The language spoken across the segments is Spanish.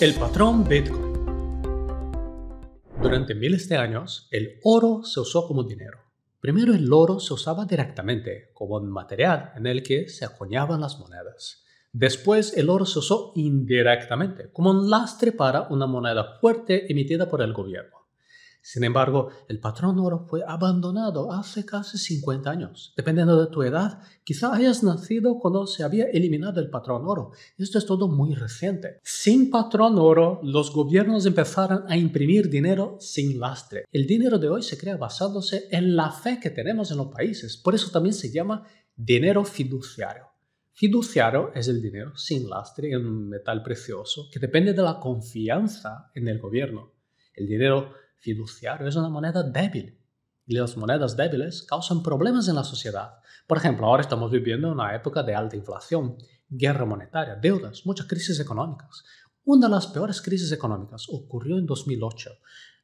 El patrón Bitcoin. Durante miles de años, el oro se usó como dinero. Primero el oro se usaba directamente como un material en el que se acuñaban las monedas. Después el oro se usó indirectamente como un lastre para una moneda fuerte emitida por el gobierno. Sin embargo, el patrón oro fue abandonado hace casi 50 años. Dependiendo de tu edad, quizá hayas nacido cuando se había eliminado el patrón oro. Esto es todo muy reciente. Sin patrón oro, los gobiernos empezaron a imprimir dinero sin lastre. El dinero de hoy se crea basándose en la fe que tenemos en los países. Por eso también se llama dinero fiduciario. Fiduciario es el dinero sin lastre, en un metal precioso, que depende de la confianza en el gobierno. El dinero fiduciario es una moneda débil. Y las monedas débiles causan problemas en la sociedad. Por ejemplo, ahora estamos viviendo una época de alta inflación, guerra monetaria, deudas, muchas crisis económicas. Una de las peores crisis económicas ocurrió en 2008.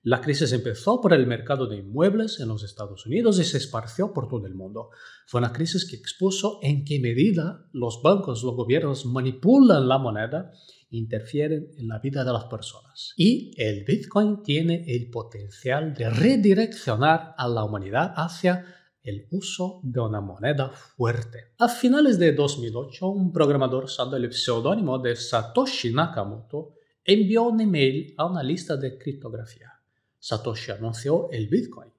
La crisis empezó por el mercado de inmuebles en los Estados Unidos y se esparció por todo el mundo. Fue una crisis que expuso en qué medida los bancos, los gobiernos manipulan la moneda interfieren en la vida de las personas. Y el Bitcoin tiene el potencial de redireccionar a la humanidad hacia el uso de una moneda fuerte. A finales de 2008, un programador usando el pseudónimo de Satoshi Nakamoto envió un email a una lista de criptografía. Satoshi anunció el Bitcoin,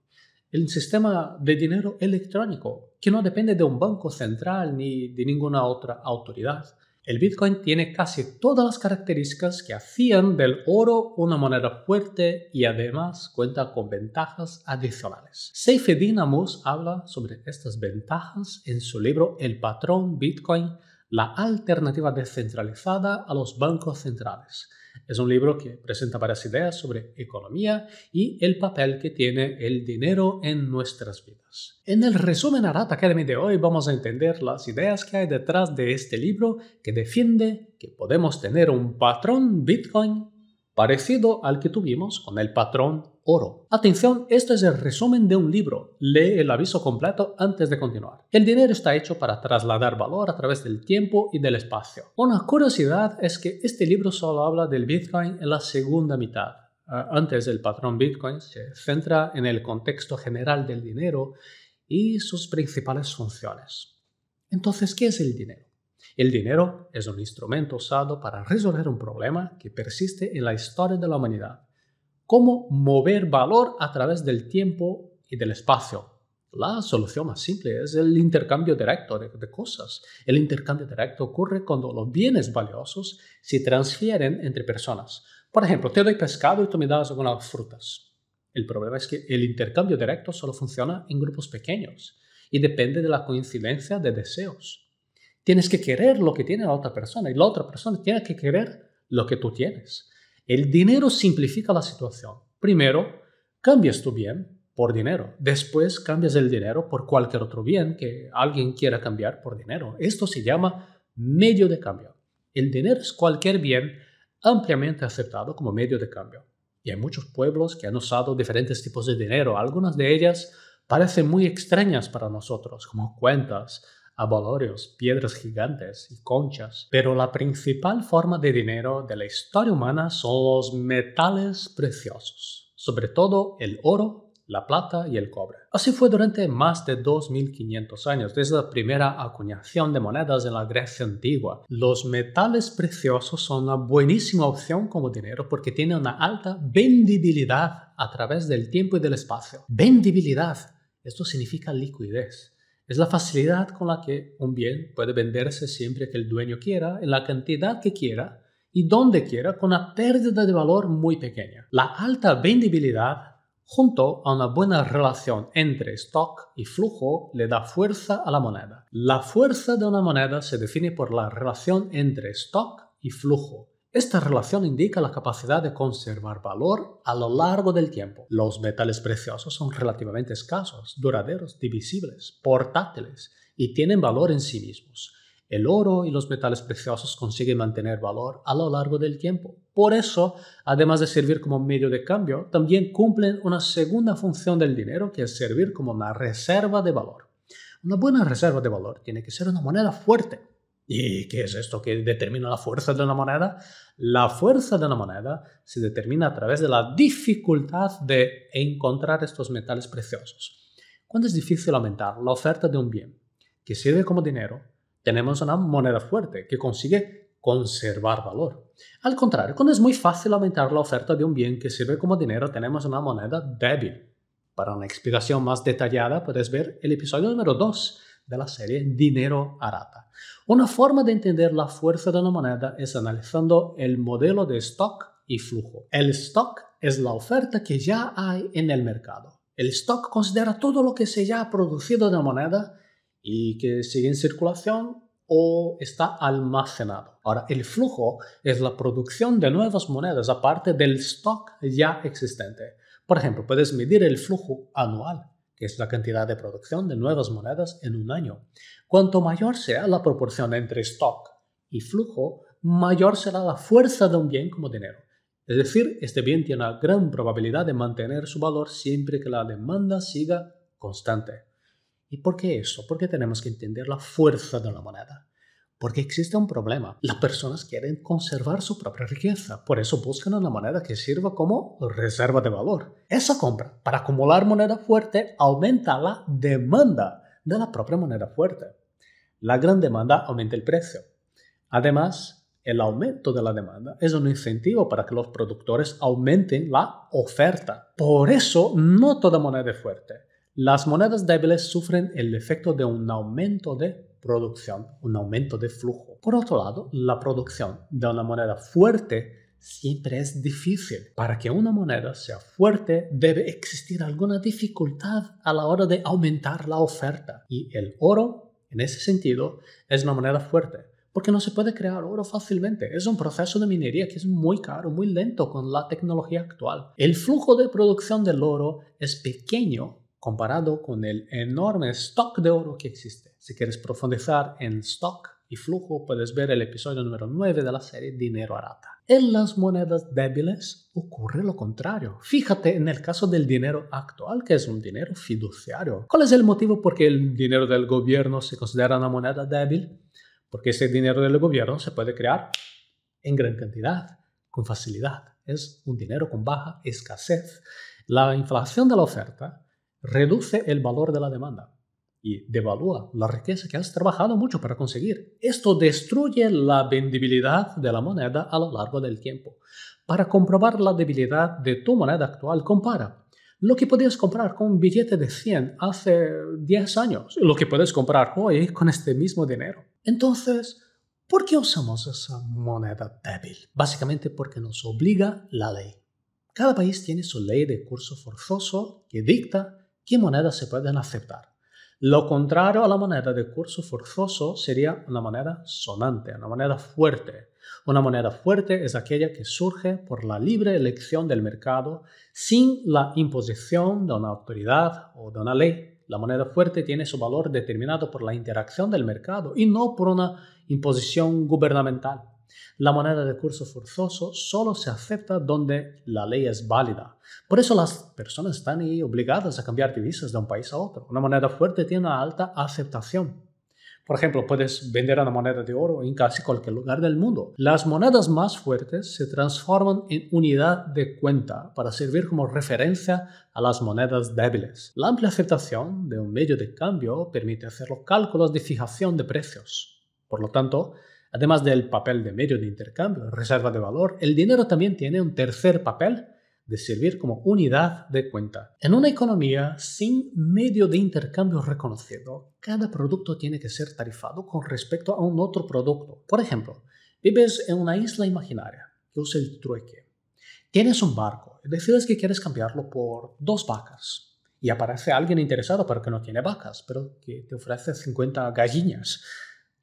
el sistema de dinero electrónico que no depende de un banco central ni de ninguna otra autoridad, el Bitcoin tiene casi todas las características que hacían del oro una moneda fuerte y además cuenta con ventajas adicionales. Seife Dinamos habla sobre estas ventajas en su libro El patrón Bitcoin la alternativa descentralizada a los bancos centrales. Es un libro que presenta varias ideas sobre economía y el papel que tiene el dinero en nuestras vidas. En el resumen Arata Academy de hoy vamos a entender las ideas que hay detrás de este libro que defiende que podemos tener un patrón Bitcoin parecido al que tuvimos con el patrón oro. Atención, esto es el resumen de un libro. Lee el aviso completo antes de continuar. El dinero está hecho para trasladar valor a través del tiempo y del espacio. Una curiosidad es que este libro solo habla del Bitcoin en la segunda mitad. Ah, antes del patrón Bitcoin se centra en el contexto general del dinero y sus principales funciones. Entonces, ¿qué es el dinero? El dinero es un instrumento usado para resolver un problema que persiste en la historia de la humanidad. ¿Cómo mover valor a través del tiempo y del espacio? La solución más simple es el intercambio directo de, cosas. El intercambio directo ocurre cuando los bienes valiosos se transfieren entre personas. Por ejemplo, te doy pescado y tú me das algunas frutas. El problema es que el intercambio directo solo funciona en grupos pequeños y depende de la coincidencia de deseos. Tienes que querer lo que tiene la otra persona y la otra persona tiene que querer lo que tú tienes. El dinero simplifica la situación. Primero, cambias tu bien por dinero. Después, cambias el dinero por cualquier otro bien que alguien quiera cambiar por dinero. Esto se llama medio de cambio. El dinero es cualquier bien ampliamente aceptado como medio de cambio. Y hay muchos pueblos que han usado diferentes tipos de dinero. Algunas de ellas parecen muy extrañas para nosotros, como cuentas, abalorios, piedras gigantes y conchas, pero la principal forma de dinero de la historia humana son los metales preciosos, sobre todo el oro la plata y el cobre. Así fue durante más de 2500 años, desde la primera acuñación de monedas en la Grecia antigua. Los metales preciosos son una buenísima opción como dinero porque tienen una alta vendibilidad a través del tiempo y del espacio. Vendibilidad, esto significa liquidez es la facilidad con la que un bien puede venderse siempre que el dueño quiera, en la cantidad que quiera y donde quiera, con una pérdida de valor muy pequeña. La alta vendibilidad, junto a una buena relación entre stock y flujo, le da fuerza a la moneda. La fuerza de una moneda se define por la relación entre stock y flujo. Esta relación indica la capacidad de conservar valor a lo largo del tiempo. Los metales preciosos son relativamente escasos, duraderos, divisibles, portátiles y tienen valor en sí mismos. El oro y los metales preciosos consiguen mantener valor a lo largo del tiempo. Por eso, además de servir como medio de cambio, también cumplen una segunda función del dinero que es servir como una reserva de valor. Una buena reserva de valor tiene que ser una moneda fuerte, ¿Y qué es esto que determina la fuerza de una moneda? La fuerza de una moneda se determina a través de la dificultad de encontrar estos metales preciosos. Cuando es difícil aumentar la oferta de un bien que sirve como dinero, tenemos una moneda fuerte que consigue conservar valor. Al contrario, cuando es muy fácil aumentar la oferta de un bien que sirve como dinero, tenemos una moneda débil. Para una explicación más detallada puedes ver el episodio número 2 de la serie Dinero Arata. Una forma de entender la fuerza de una moneda es analizando el modelo de stock y flujo. El stock es la oferta que ya hay en el mercado. El stock considera todo lo que se ya ha producido de moneda y que sigue en circulación o está almacenado. Ahora, el flujo es la producción de nuevas monedas aparte del stock ya existente. Por ejemplo, puedes medir el flujo anual es la cantidad de producción de nuevas monedas en un año. Cuanto mayor sea la proporción entre stock y flujo, mayor será la fuerza de un bien como dinero. Es decir, este bien tiene una gran probabilidad de mantener su valor siempre que la demanda siga constante. ¿Y por qué eso? Porque tenemos que entender la fuerza de la moneda porque existe un problema. Las personas quieren conservar su propia riqueza, por eso buscan una moneda que sirva como reserva de valor. Esa compra, para acumular moneda fuerte, aumenta la demanda de la propia moneda fuerte. La gran demanda aumenta el precio. Además, el aumento de la demanda es un incentivo para que los productores aumenten la oferta. Por eso, no toda moneda es fuerte. Las monedas débiles sufren el efecto de un aumento de producción, un aumento de flujo. Por otro lado, la producción de una moneda fuerte siempre es difícil. Para que una moneda sea fuerte, debe existir alguna dificultad a la hora de aumentar la oferta. Y el oro, en ese sentido, es una moneda fuerte. Porque no se puede crear oro fácilmente. Es un proceso de minería que es muy caro, muy lento con la tecnología actual. El flujo de producción del oro es pequeño comparado con el enorme stock de oro que existe. Si quieres profundizar en stock y flujo, puedes ver el episodio número 9 de la serie Dinero Arata. En las monedas débiles ocurre lo contrario. Fíjate en el caso del dinero actual, que es un dinero fiduciario. ¿Cuál es el motivo por qué el dinero del gobierno se considera una moneda débil? Porque ese dinero del gobierno se puede crear en gran cantidad, con facilidad. Es un dinero con baja escasez. La inflación de la oferta reduce el valor de la demanda y devalúa la riqueza que has trabajado mucho para conseguir. Esto destruye la vendibilidad de la moneda a lo largo del tiempo. Para comprobar la debilidad de tu moneda actual, compara lo que podías comprar con un billete de 100 hace 10 años, y lo que puedes comprar hoy con este mismo dinero. Entonces, ¿por qué usamos esa moneda débil? Básicamente porque nos obliga la ley. Cada país tiene su ley de curso forzoso que dicta qué monedas se pueden aceptar. Lo contrario a la moneda de curso forzoso sería una moneda sonante, una moneda fuerte. Una moneda fuerte es aquella que surge por la libre elección del mercado sin la imposición de una autoridad o de una ley. La moneda fuerte tiene su valor determinado por la interacción del mercado y no por una imposición gubernamental. La moneda de curso forzoso solo se acepta donde la ley es válida. Por eso las personas están obligadas a cambiar divisas de un país a otro. Una moneda fuerte tiene una alta aceptación. Por ejemplo, puedes vender una moneda de oro en casi cualquier lugar del mundo. Las monedas más fuertes se transforman en unidad de cuenta para servir como referencia a las monedas débiles. La amplia aceptación de un medio de cambio permite hacer los cálculos de fijación de precios. Por lo tanto, Además del papel de medio de intercambio, reserva de valor, el dinero también tiene un tercer papel de servir como unidad de cuenta. En una economía sin medio de intercambio reconocido, cada producto tiene que ser tarifado con respecto a un otro producto. Por ejemplo, vives en una isla imaginaria que usa el trueque. Tienes un barco y decides que quieres cambiarlo por dos vacas y aparece alguien interesado pero que no tiene vacas, pero que te ofrece 50 gallinas.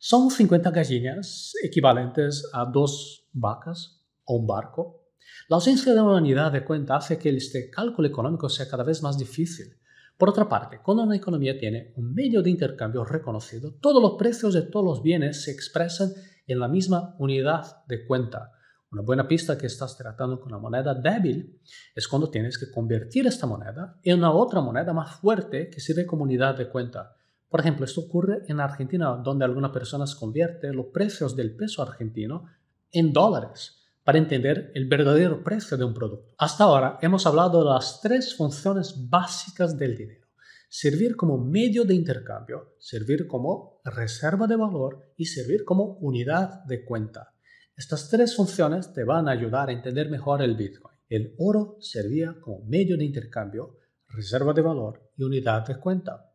Son 50 gallinas equivalentes a dos vacas o un barco. La ausencia de una unidad de cuenta hace que este cálculo económico sea cada vez más difícil. Por otra parte, cuando una economía tiene un medio de intercambio reconocido, todos los precios de todos los bienes se expresan en la misma unidad de cuenta. Una buena pista que estás tratando con una moneda débil es cuando tienes que convertir esta moneda en una otra moneda más fuerte que sirve como unidad de cuenta. Por ejemplo, esto ocurre en Argentina, donde algunas personas convierten los precios del peso argentino en dólares para entender el verdadero precio de un producto. Hasta ahora hemos hablado de las tres funciones básicas del dinero. Servir como medio de intercambio, servir como reserva de valor y servir como unidad de cuenta. Estas tres funciones te van a ayudar a entender mejor el Bitcoin. El oro servía como medio de intercambio, reserva de valor y unidad de cuenta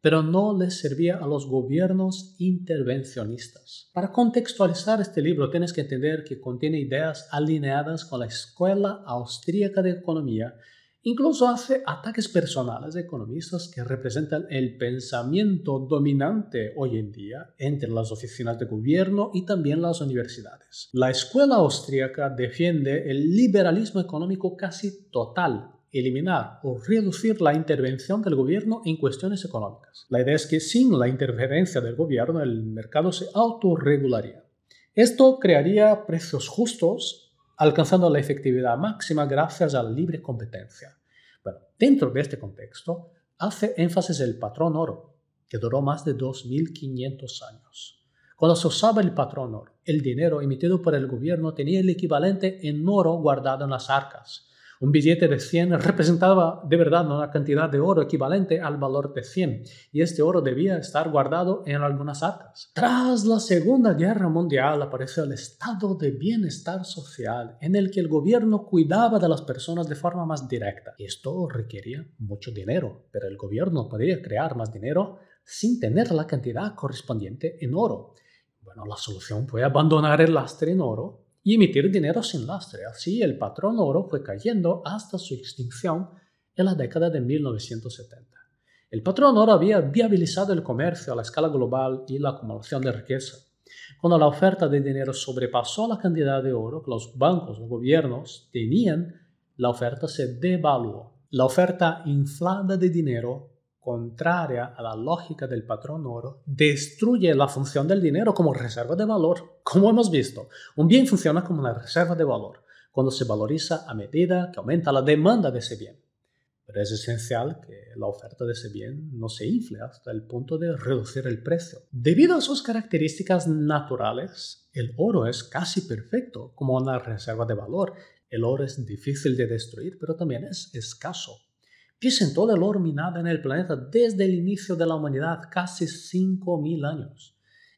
pero no les servía a los gobiernos intervencionistas. Para contextualizar este libro tienes que entender que contiene ideas alineadas con la Escuela Austríaca de Economía, incluso hace ataques personales a economistas que representan el pensamiento dominante hoy en día entre las oficinas de gobierno y también las universidades. La Escuela Austríaca defiende el liberalismo económico casi total eliminar o reducir la intervención del gobierno en cuestiones económicas. La idea es que sin la interferencia del gobierno el mercado se autorregularía. Esto crearía precios justos, alcanzando la efectividad máxima gracias a la libre competencia. Bueno, dentro de este contexto hace énfasis el patrón oro, que duró más de 2.500 años. Cuando se usaba el patrón oro, el dinero emitido por el gobierno tenía el equivalente en oro guardado en las arcas, un billete de 100 representaba de verdad una cantidad de oro equivalente al valor de 100, y este oro debía estar guardado en algunas arcas. Tras la Segunda Guerra Mundial apareció el estado de bienestar social, en el que el gobierno cuidaba de las personas de forma más directa. Esto requería mucho dinero, pero el gobierno podría crear más dinero sin tener la cantidad correspondiente en oro. Bueno, la solución fue abandonar el lastre en oro y emitir dinero sin lastre. Así, el patrón oro fue cayendo hasta su extinción en la década de 1970. El patrón oro había viabilizado el comercio a la escala global y la acumulación de riqueza. Cuando la oferta de dinero sobrepasó la cantidad de oro que los bancos o gobiernos tenían, la oferta se devaluó. La oferta inflada de dinero contraria a la lógica del patrón oro, destruye la función del dinero como reserva de valor. Como hemos visto, un bien funciona como una reserva de valor, cuando se valoriza a medida que aumenta la demanda de ese bien. Pero es esencial que la oferta de ese bien no se infle hasta el punto de reducir el precio. Debido a sus características naturales, el oro es casi perfecto como una reserva de valor. El oro es difícil de destruir, pero también es escaso. Piensa en el el minado en el planeta desde el inicio de la humanidad, casi 5.000 años.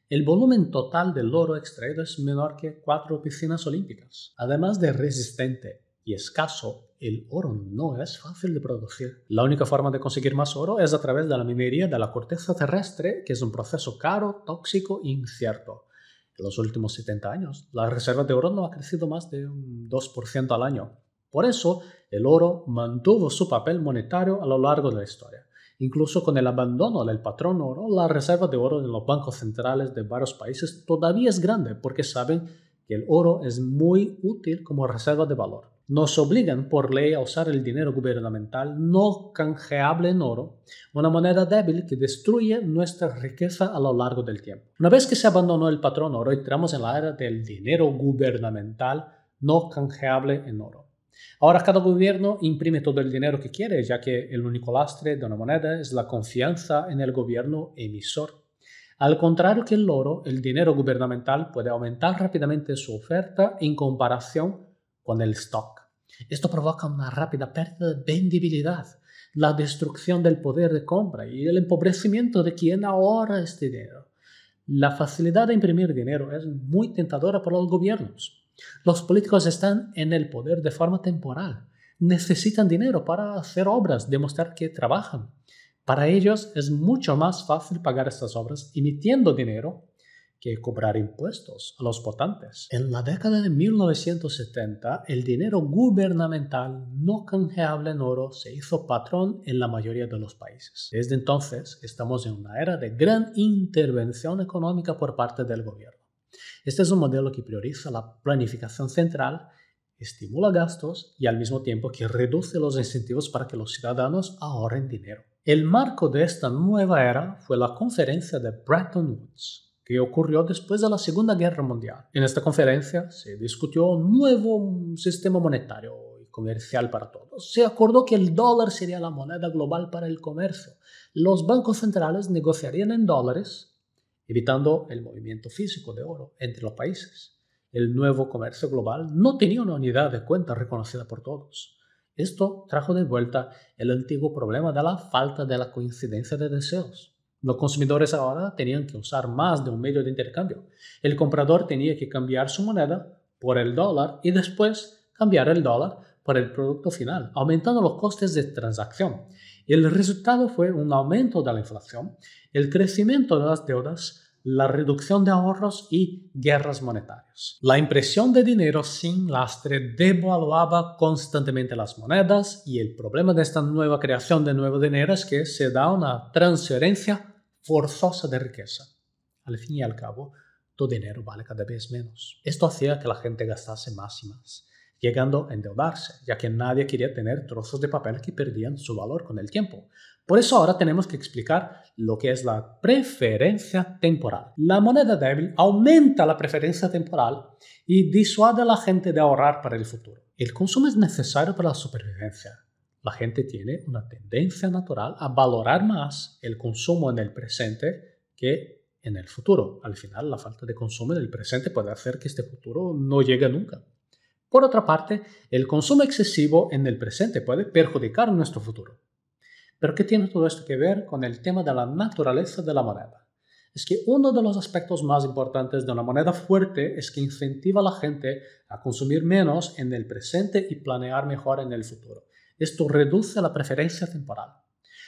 El volumen total del oro extraído es menor que cuatro piscinas olímpicas. Además de resistente y escaso, el oro no es fácil de producir. La única forma de conseguir más oro es a través de la minería de la corteza terrestre, que es un proceso caro, tóxico e incierto. En los últimos 70 años, la reserva de oro no ha crecido más de un 2% al año, por eso, el oro mantuvo su papel monetario a lo largo de la historia, incluso con el abandono del patrón oro, la reserva de oro en los bancos centrales de varios países todavía es grande porque saben que el oro es muy útil como reserva de valor. Nos obligan por ley a usar el dinero gubernamental no canjeable en oro, una moneda débil que destruye nuestra riqueza a lo largo del tiempo. Una vez que se abandonó el patrón oro, entramos en la era del dinero gubernamental no canjeable en oro. Ahora cada gobierno imprime todo el dinero que quiere, ya que el único lastre de una moneda es la confianza en el gobierno emisor. Al contrario que el oro, el dinero gubernamental puede aumentar rápidamente su oferta en comparación con el stock. Esto provoca una rápida pérdida de vendibilidad, la destrucción del poder de compra y el empobrecimiento de quien ahorra este dinero. La facilidad de imprimir dinero es muy tentadora para los gobiernos los políticos están en el poder de forma temporal. Necesitan dinero para hacer obras, demostrar que trabajan. Para ellos es mucho más fácil pagar estas obras emitiendo dinero que cobrar impuestos a los votantes. En la década de 1970, el dinero gubernamental no canjeable en oro se hizo patrón en la mayoría de los países. Desde entonces, estamos en una era de gran intervención económica por parte del gobierno. Este es un modelo que prioriza la planificación central, estimula gastos y al mismo tiempo que reduce los incentivos para que los ciudadanos ahorren dinero. El marco de esta nueva era fue la conferencia de Bretton Woods, que ocurrió después de la Segunda Guerra Mundial. En esta conferencia se discutió un nuevo sistema monetario y comercial para todos. Se acordó que el dólar sería la moneda global para el comercio. Los bancos centrales negociarían en dólares evitando el movimiento físico de oro entre los países. El nuevo comercio global no tenía una unidad de cuenta reconocida por todos. Esto trajo de vuelta el antiguo problema de la falta de la coincidencia de deseos. Los consumidores ahora tenían que usar más de un medio de intercambio. El comprador tenía que cambiar su moneda por el dólar y después cambiar el dólar por el producto final, aumentando los costes de transacción. El resultado fue un aumento de la inflación, el crecimiento de las deudas, la reducción de ahorros y guerras monetarias. La impresión de dinero sin lastre devaluaba constantemente las monedas y el problema de esta nueva creación de nuevo dinero es que se da una transferencia forzosa de riqueza. Al fin y al cabo, tu dinero vale cada vez menos. Esto hacía que la gente gastase más y más llegando a endeudarse, ya que nadie quería tener trozos de papel que perdían su valor con el tiempo. Por eso ahora tenemos que explicar lo que es la preferencia temporal. La moneda débil aumenta la preferencia temporal y disuade a la gente de ahorrar para el futuro. El consumo es necesario para la supervivencia. La gente tiene una tendencia natural a valorar más el consumo en el presente que en el futuro. Al final, la falta de consumo en el presente puede hacer que este futuro no llegue nunca. Por otra parte, el consumo excesivo en el presente puede perjudicar nuestro futuro. ¿Pero qué tiene todo esto que ver con el tema de la naturaleza de la moneda? Es que uno de los aspectos más importantes de una moneda fuerte es que incentiva a la gente a consumir menos en el presente y planear mejor en el futuro. Esto reduce la preferencia temporal.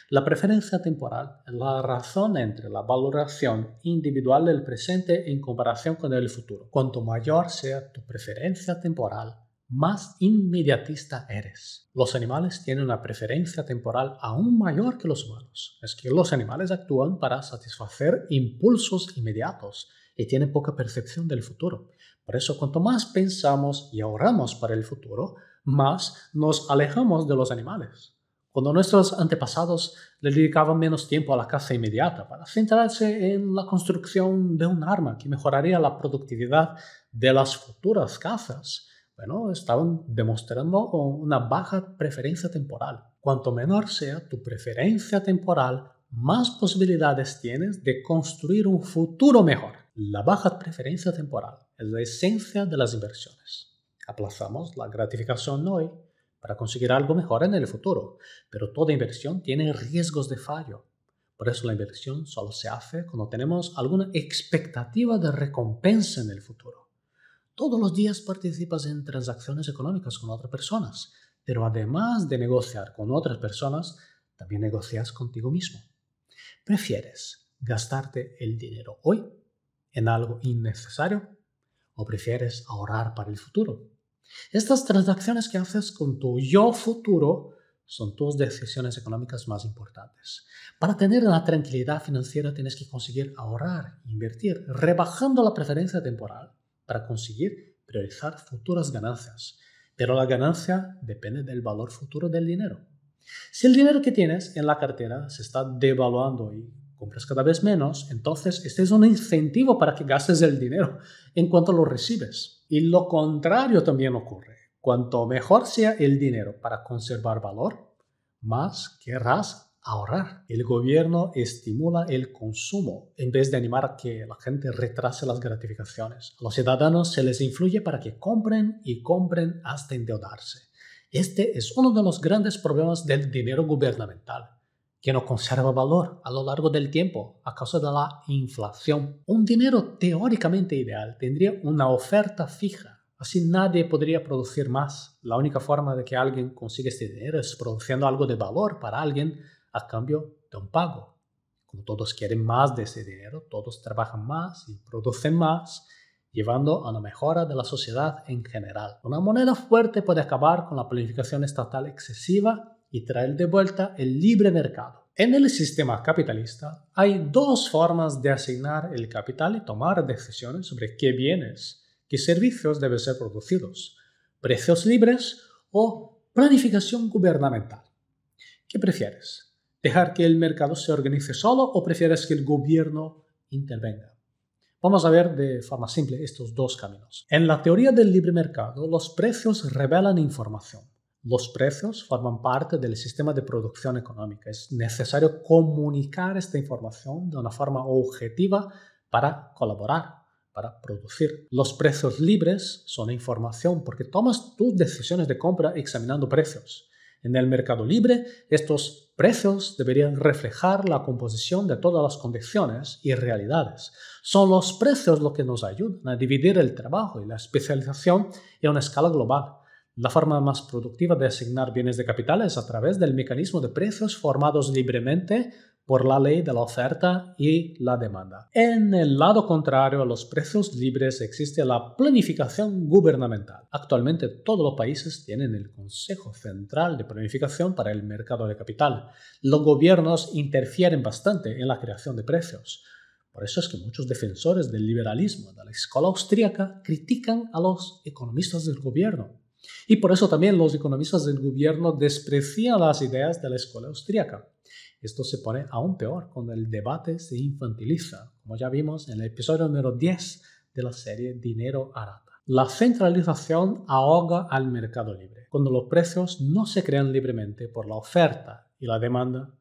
La preferencia temporal es la razón entre la valoración individual del presente en comparación con el futuro. Cuanto mayor sea tu preferencia temporal, más inmediatista eres. Los animales tienen una preferencia temporal aún mayor que los humanos. Es que los animales actúan para satisfacer impulsos inmediatos y tienen poca percepción del futuro. Por eso, cuanto más pensamos y ahorramos para el futuro, más nos alejamos de los animales cuando nuestros antepasados le dedicaban menos tiempo a la caza inmediata para centrarse en la construcción de un arma que mejoraría la productividad de las futuras cazas, bueno, estaban demostrando una baja preferencia temporal. Cuanto menor sea tu preferencia temporal, más posibilidades tienes de construir un futuro mejor. La baja preferencia temporal es la esencia de las inversiones. Aplazamos la gratificación hoy para conseguir algo mejor en el futuro, pero toda inversión tiene riesgos de fallo. Por eso la inversión solo se hace cuando tenemos alguna expectativa de recompensa en el futuro. Todos los días participas en transacciones económicas con otras personas, pero además de negociar con otras personas, también negocias contigo mismo. ¿Prefieres gastarte el dinero hoy en algo innecesario o prefieres ahorrar para el futuro? Estas transacciones que haces con tu yo futuro son tus decisiones económicas más importantes. Para tener la tranquilidad financiera tienes que conseguir ahorrar, invertir, rebajando la preferencia temporal para conseguir priorizar futuras ganancias. Pero la ganancia depende del valor futuro del dinero. Si el dinero que tienes en la cartera se está devaluando y compras cada vez menos, entonces este es un incentivo para que gastes el dinero en cuanto lo recibes. Y lo contrario también ocurre. Cuanto mejor sea el dinero para conservar valor, más querrás ahorrar. El gobierno estimula el consumo en vez de animar a que la gente retrase las gratificaciones. A los ciudadanos se les influye para que compren y compren hasta endeudarse. Este es uno de los grandes problemas del dinero gubernamental que no conserva valor a lo largo del tiempo a causa de la inflación. Un dinero teóricamente ideal tendría una oferta fija. Así nadie podría producir más. La única forma de que alguien consiga este dinero es produciendo algo de valor para alguien a cambio de un pago. Como todos quieren más de ese dinero, todos trabajan más y producen más, llevando a la mejora de la sociedad en general. Una moneda fuerte puede acabar con la planificación estatal excesiva y traer de vuelta el libre mercado. En el sistema capitalista hay dos formas de asignar el capital y tomar decisiones sobre qué bienes, qué servicios deben ser producidos, precios libres o planificación gubernamental. ¿Qué prefieres? ¿Dejar que el mercado se organice solo o prefieres que el gobierno intervenga? Vamos a ver de forma simple estos dos caminos. En la teoría del libre mercado, los precios revelan información los precios forman parte del sistema de producción económica. Es necesario comunicar esta información de una forma objetiva para colaborar, para producir. Los precios libres son información porque tomas tus decisiones de compra examinando precios. En el mercado libre, estos precios deberían reflejar la composición de todas las condiciones y realidades. Son los precios lo que nos ayudan a dividir el trabajo y la especialización en una escala global la forma más productiva de asignar bienes de capital es a través del mecanismo de precios formados libremente por la ley de la oferta y la demanda. En el lado contrario a los precios libres existe la planificación gubernamental. Actualmente todos los países tienen el Consejo Central de Planificación para el Mercado de Capital. Los gobiernos interfieren bastante en la creación de precios. Por eso es que muchos defensores del liberalismo de la escuela austríaca critican a los economistas del gobierno y por eso también los economistas del gobierno desprecian las ideas de la escuela austríaca. Esto se pone aún peor cuando el debate se infantiliza, como ya vimos en el episodio número 10 de la serie Dinero Arata. La centralización ahoga al mercado libre. Cuando los precios no se crean libremente por la oferta y la demanda,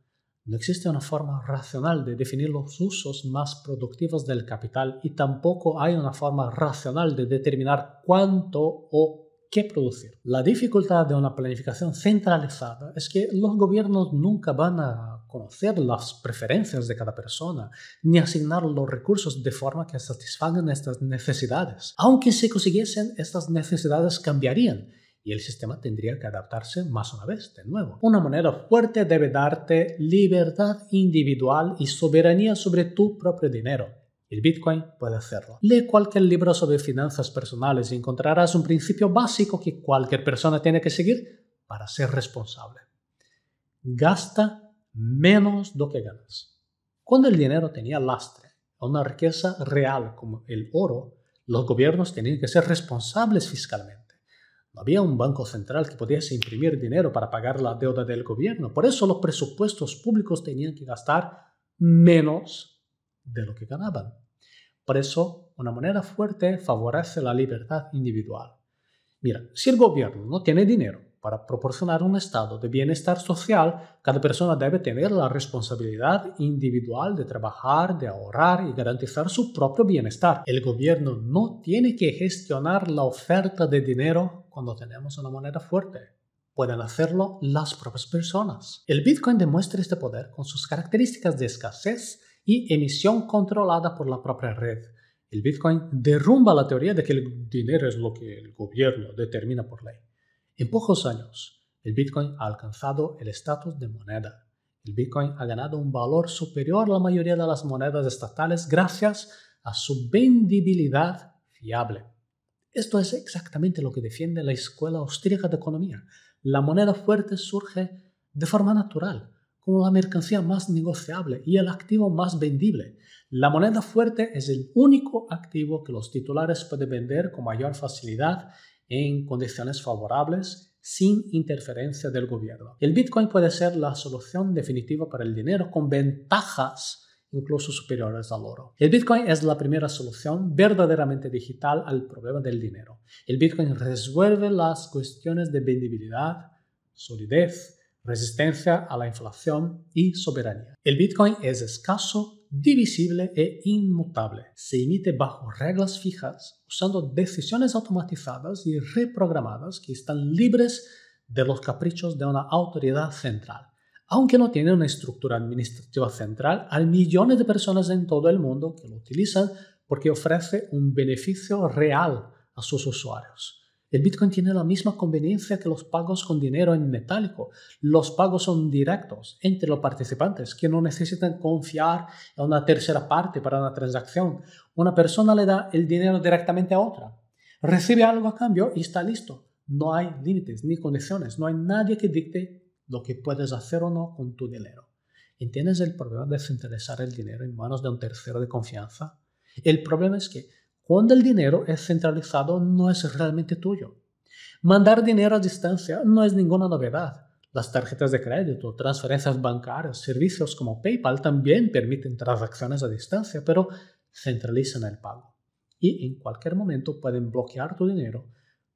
no existe una forma racional de definir los usos más productivos del capital y tampoco hay una forma racional de determinar cuánto o qué producir. La dificultad de una planificación centralizada es que los gobiernos nunca van a conocer las preferencias de cada persona, ni asignar los recursos de forma que satisfagan estas necesidades. Aunque se consiguiesen, estas necesidades cambiarían y el sistema tendría que adaptarse más una vez de nuevo. Una moneda fuerte debe darte libertad individual y soberanía sobre tu propio dinero el Bitcoin puede hacerlo. Lee cualquier libro sobre finanzas personales y encontrarás un principio básico que cualquier persona tiene que seguir para ser responsable. Gasta menos de lo que ganas. Cuando el dinero tenía lastre, una riqueza real como el oro, los gobiernos tenían que ser responsables fiscalmente. No había un banco central que pudiese imprimir dinero para pagar la deuda del gobierno. Por eso los presupuestos públicos tenían que gastar menos de lo que ganaban. Por eso, una moneda fuerte favorece la libertad individual. Mira, si el gobierno no tiene dinero para proporcionar un estado de bienestar social, cada persona debe tener la responsabilidad individual de trabajar, de ahorrar y garantizar su propio bienestar. El gobierno no tiene que gestionar la oferta de dinero cuando tenemos una moneda fuerte. Pueden hacerlo las propias personas. El Bitcoin demuestra este poder con sus características de escasez y emisión controlada por la propia red. El Bitcoin derrumba la teoría de que el dinero es lo que el gobierno determina por ley. En pocos años, el Bitcoin ha alcanzado el estatus de moneda. El Bitcoin ha ganado un valor superior a la mayoría de las monedas estatales gracias a su vendibilidad fiable. Esto es exactamente lo que defiende la Escuela Austríaca de Economía. La moneda fuerte surge de forma natural, como la mercancía más negociable y el activo más vendible. La moneda fuerte es el único activo que los titulares pueden vender con mayor facilidad en condiciones favorables sin interferencia del gobierno. El Bitcoin puede ser la solución definitiva para el dinero con ventajas incluso superiores al oro. El Bitcoin es la primera solución verdaderamente digital al problema del dinero. El Bitcoin resuelve las cuestiones de vendibilidad, solidez, resistencia a la inflación y soberanía. El Bitcoin es escaso, divisible e inmutable. Se emite bajo reglas fijas, usando decisiones automatizadas y reprogramadas que están libres de los caprichos de una autoridad central. Aunque no tiene una estructura administrativa central, hay millones de personas en todo el mundo que lo utilizan porque ofrece un beneficio real a sus usuarios. El Bitcoin tiene la misma conveniencia que los pagos con dinero en metálico. Los pagos son directos entre los participantes que no necesitan confiar en una tercera parte para una transacción. Una persona le da el dinero directamente a otra. Recibe algo a cambio y está listo. No hay límites ni condiciones. No hay nadie que dicte lo que puedes hacer o no con tu dinero. ¿Entiendes el problema de desinteresar el dinero en manos de un tercero de confianza? El problema es que cuando el dinero es centralizado no es realmente tuyo. Mandar dinero a distancia no es ninguna novedad. Las tarjetas de crédito, transferencias bancarias, servicios como PayPal también permiten transacciones a distancia, pero centralizan el pago. Y en cualquier momento pueden bloquear tu dinero,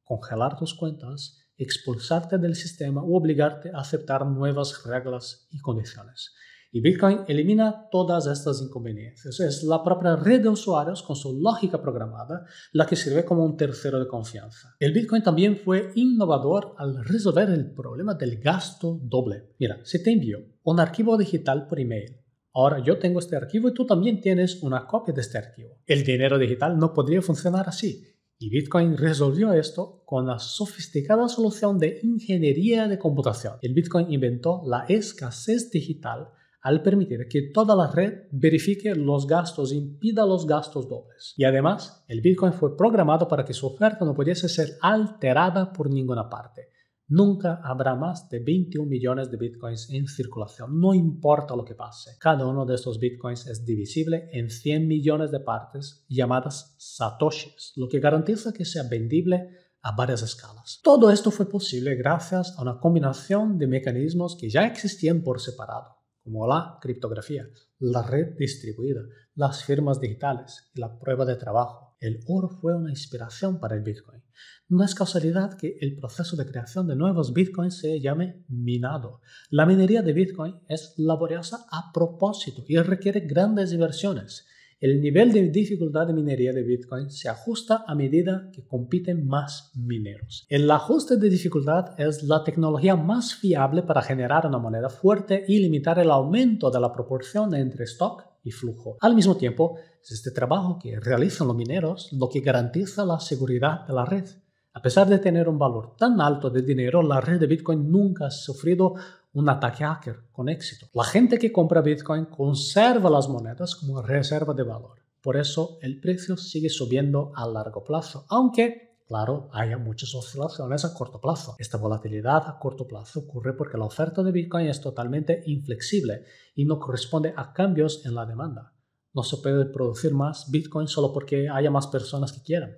congelar tus cuentas, expulsarte del sistema u obligarte a aceptar nuevas reglas y condiciones. Y Bitcoin elimina todas estas inconveniencias. Es la propia red de usuarios con su lógica programada la que sirve como un tercero de confianza. El Bitcoin también fue innovador al resolver el problema del gasto doble. Mira, si te envío un archivo digital por email, Ahora yo tengo este archivo y tú también tienes una copia de este archivo. El dinero digital no podría funcionar así. Y Bitcoin resolvió esto con la sofisticada solución de ingeniería de computación. El Bitcoin inventó la escasez digital al permitir que toda la red verifique los gastos e impida los gastos dobles. Y además, el Bitcoin fue programado para que su oferta no pudiese ser alterada por ninguna parte. Nunca habrá más de 21 millones de bitcoins en circulación, no importa lo que pase. Cada uno de estos bitcoins es divisible en 100 millones de partes llamadas satoshis, lo que garantiza que sea vendible a varias escalas. Todo esto fue posible gracias a una combinación de mecanismos que ya existían por separado como la criptografía, la red distribuida, las firmas digitales y la prueba de trabajo. El oro fue una inspiración para el Bitcoin. No es casualidad que el proceso de creación de nuevos Bitcoins se llame minado. La minería de Bitcoin es laboriosa a propósito y requiere grandes inversiones. El nivel de dificultad de minería de Bitcoin se ajusta a medida que compiten más mineros. El ajuste de dificultad es la tecnología más fiable para generar una moneda fuerte y limitar el aumento de la proporción entre stock y flujo. Al mismo tiempo, es este trabajo que realizan los mineros lo que garantiza la seguridad de la red. A pesar de tener un valor tan alto de dinero, la red de Bitcoin nunca ha sufrido un ataque hacker con éxito. La gente que compra Bitcoin conserva las monedas como reserva de valor. Por eso el precio sigue subiendo a largo plazo, aunque, claro, haya muchas oscilaciones a corto plazo. Esta volatilidad a corto plazo ocurre porque la oferta de Bitcoin es totalmente inflexible y no corresponde a cambios en la demanda. No se puede producir más Bitcoin solo porque haya más personas que quieran.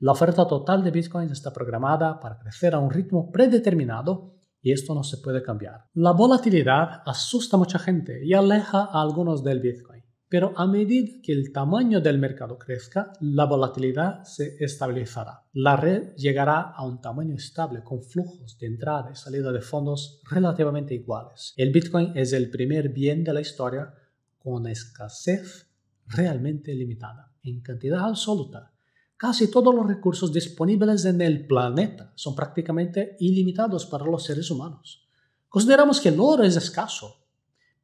La oferta total de Bitcoin está programada para crecer a un ritmo predeterminado y esto no se puede cambiar. La volatilidad asusta a mucha gente y aleja a algunos del Bitcoin, pero a medida que el tamaño del mercado crezca, la volatilidad se estabilizará. La red llegará a un tamaño estable con flujos de entrada y salida de fondos relativamente iguales. El Bitcoin es el primer bien de la historia con escasez realmente limitada en cantidad absoluta Casi todos los recursos disponibles en el planeta son prácticamente ilimitados para los seres humanos. Consideramos que el oro es escaso,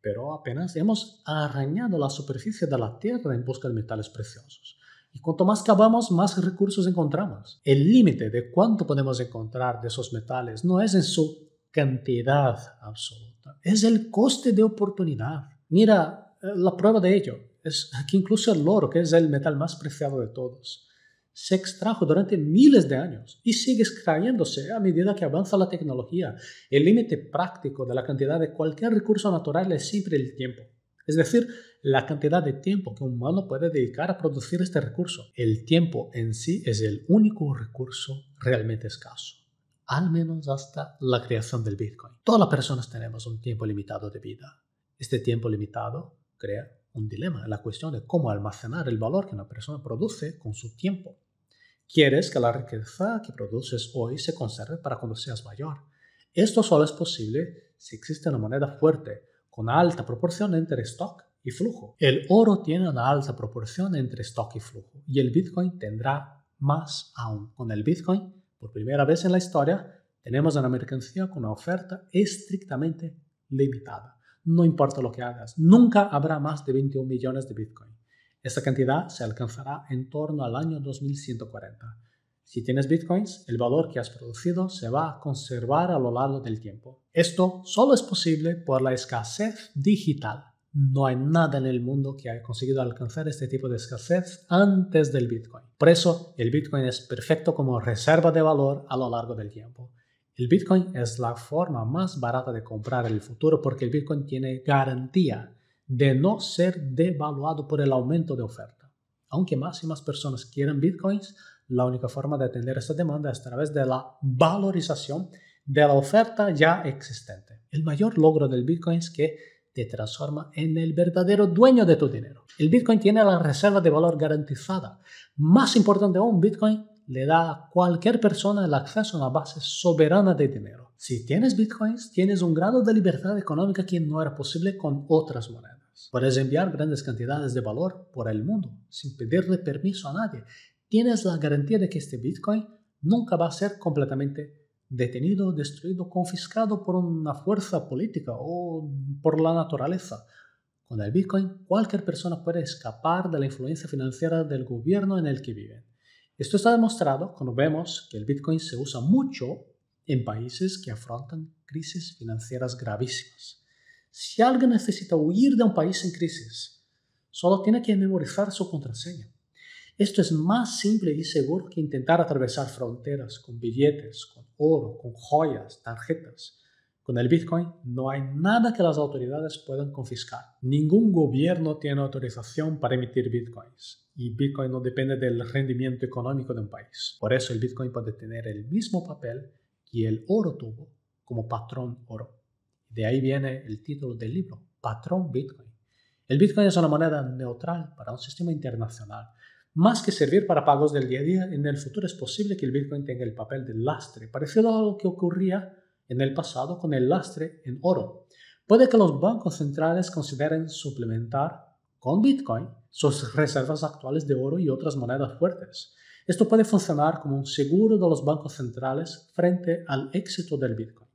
pero apenas hemos arañado la superficie de la Tierra en busca de metales preciosos. Y cuanto más cavamos, más recursos encontramos. El límite de cuánto podemos encontrar de esos metales no es en su cantidad absoluta, es el coste de oportunidad. Mira, eh, la prueba de ello es que incluso el oro, que es el metal más preciado de todos, se extrajo durante miles de años y sigue extrayéndose a medida que avanza la tecnología. El límite práctico de la cantidad de cualquier recurso natural es siempre el tiempo, es decir, la cantidad de tiempo que un humano puede dedicar a producir este recurso. El tiempo en sí es el único recurso realmente escaso al menos hasta la creación del Bitcoin. Todas las personas tenemos un tiempo limitado de vida. Este tiempo limitado crea un dilema, la cuestión de cómo almacenar el valor que una persona produce con su tiempo. Quieres que la riqueza que produces hoy se conserve para cuando seas mayor. Esto solo es posible si existe una moneda fuerte, con alta proporción entre stock y flujo. El oro tiene una alta proporción entre stock y flujo, y el Bitcoin tendrá más aún. Con el Bitcoin, por primera vez en la historia, tenemos una mercancía con una oferta estrictamente limitada. No importa lo que hagas, nunca habrá más de 21 millones de Bitcoin. Esta cantidad se alcanzará en torno al año 2140. Si tienes bitcoins, el valor que has producido se va a conservar a lo largo del tiempo. Esto solo es posible por la escasez digital. No hay nada en el mundo que haya conseguido alcanzar este tipo de escasez antes del bitcoin. Por eso, el bitcoin es perfecto como reserva de valor a lo largo del tiempo. El bitcoin es la forma más barata de comprar el futuro porque el bitcoin tiene garantía de no ser devaluado por el aumento de oferta. Aunque más y más personas quieran bitcoins, la única forma de atender esta demanda es a través de la valorización de la oferta ya existente. El mayor logro del bitcoin es que te transforma en el verdadero dueño de tu dinero. El Bitcoin tiene la reserva de valor garantizada. Más importante aún, Bitcoin le da a cualquier persona el acceso a una base soberana de dinero. Si tienes Bitcoins, tienes un grado de libertad económica que no era posible con otras monedas. Puedes enviar grandes cantidades de valor por el mundo sin pedirle permiso a nadie. Tienes la garantía de que este Bitcoin nunca va a ser completamente detenido, destruido, confiscado por una fuerza política o por la naturaleza. Con el Bitcoin, cualquier persona puede escapar de la influencia financiera del gobierno en el que vive. Esto está demostrado cuando vemos que el Bitcoin se usa mucho en países que afrontan crisis financieras gravísimas. Si alguien necesita huir de un país en crisis, solo tiene que memorizar su contraseña. Esto es más simple y seguro que intentar atravesar fronteras con billetes, con oro, con joyas, tarjetas. Con el Bitcoin no hay nada que las autoridades puedan confiscar. Ningún gobierno tiene autorización para emitir Bitcoins y Bitcoin no depende del rendimiento económico de un país. Por eso el Bitcoin puede tener el mismo papel que el oro tuvo como patrón oro. De ahí viene el título del libro, Patrón Bitcoin. El Bitcoin es una moneda neutral para un sistema internacional. Más que servir para pagos del día a día, en el futuro es posible que el Bitcoin tenga el papel de lastre, parecido a lo que ocurría en el pasado con el lastre en oro. Puede que los bancos centrales consideren suplementar con Bitcoin sus reservas actuales de oro y otras monedas fuertes. Esto puede funcionar como un seguro de los bancos centrales frente al éxito del Bitcoin.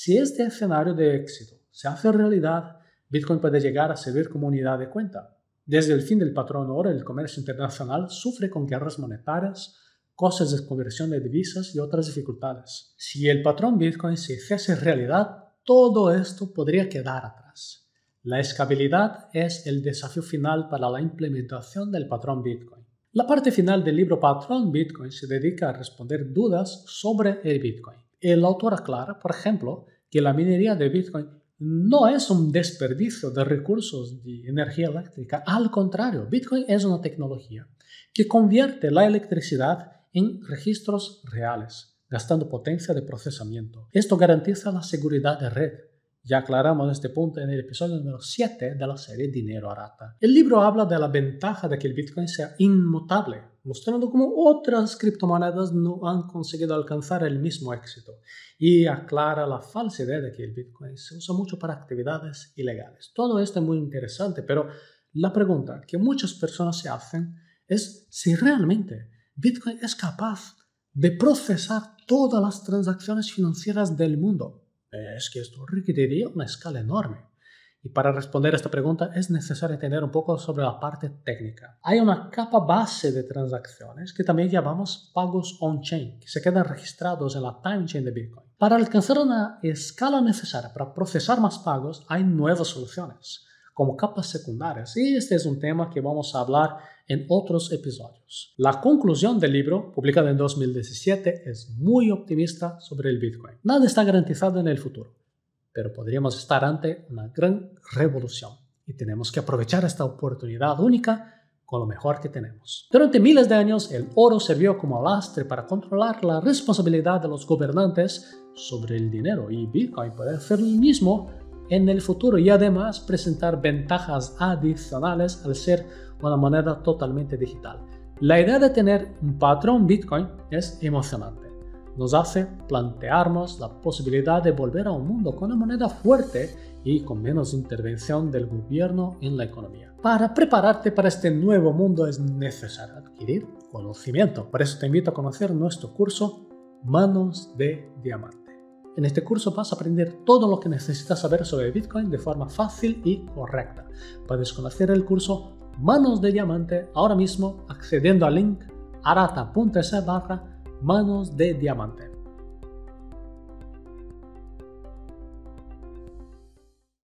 Si este escenario de éxito se hace realidad, Bitcoin puede llegar a servir como unidad de cuenta. Desde el fin del patrón oro, el comercio internacional sufre con guerras monetarias, costes de conversión de divisas y otras dificultades. Si el patrón Bitcoin se hiciese realidad, todo esto podría quedar atrás. La escalabilidad es el desafío final para la implementación del patrón Bitcoin. La parte final del libro Patrón Bitcoin se dedica a responder dudas sobre el Bitcoin el autor aclara, por ejemplo, que la minería de Bitcoin no es un desperdicio de recursos de energía eléctrica. Al contrario, Bitcoin es una tecnología que convierte la electricidad en registros reales, gastando potencia de procesamiento. Esto garantiza la seguridad de red. Ya aclaramos este punto en el episodio número 7 de la serie Dinero Arata. El libro habla de la ventaja de que el Bitcoin sea inmutable mostrando cómo otras criptomonedas no han conseguido alcanzar el mismo éxito y aclara la falsa idea de que el Bitcoin se usa mucho para actividades ilegales. Todo esto es muy interesante, pero la pregunta que muchas personas se hacen es si realmente Bitcoin es capaz de procesar todas las transacciones financieras del mundo. Es que esto requeriría una escala enorme. Y para responder a esta pregunta es necesario entender un poco sobre la parte técnica. Hay una capa base de transacciones que también llamamos pagos on-chain, que se quedan registrados en la timechain de Bitcoin. Para alcanzar una escala necesaria para procesar más pagos, hay nuevas soluciones, como capas secundarias, y este es un tema que vamos a hablar en otros episodios. La conclusión del libro, publicada en 2017, es muy optimista sobre el Bitcoin. Nada está garantizado en el futuro pero podríamos estar ante una gran revolución y tenemos que aprovechar esta oportunidad única con lo mejor que tenemos. Durante miles de años, el oro sirvió como lastre para controlar la responsabilidad de los gobernantes sobre el dinero y Bitcoin puede hacer lo mismo en el futuro y además presentar ventajas adicionales al ser una moneda totalmente digital. La idea de tener un patrón Bitcoin es emocionante nos hace plantearnos la posibilidad de volver a un mundo con una moneda fuerte y con menos intervención del gobierno en la economía. Para prepararte para este nuevo mundo es necesario adquirir conocimiento. Por eso te invito a conocer nuestro curso Manos de Diamante. En este curso vas a aprender todo lo que necesitas saber sobre Bitcoin de forma fácil y correcta. Puedes conocer el curso Manos de Diamante ahora mismo accediendo al link arata.se barra Manos de Diamante.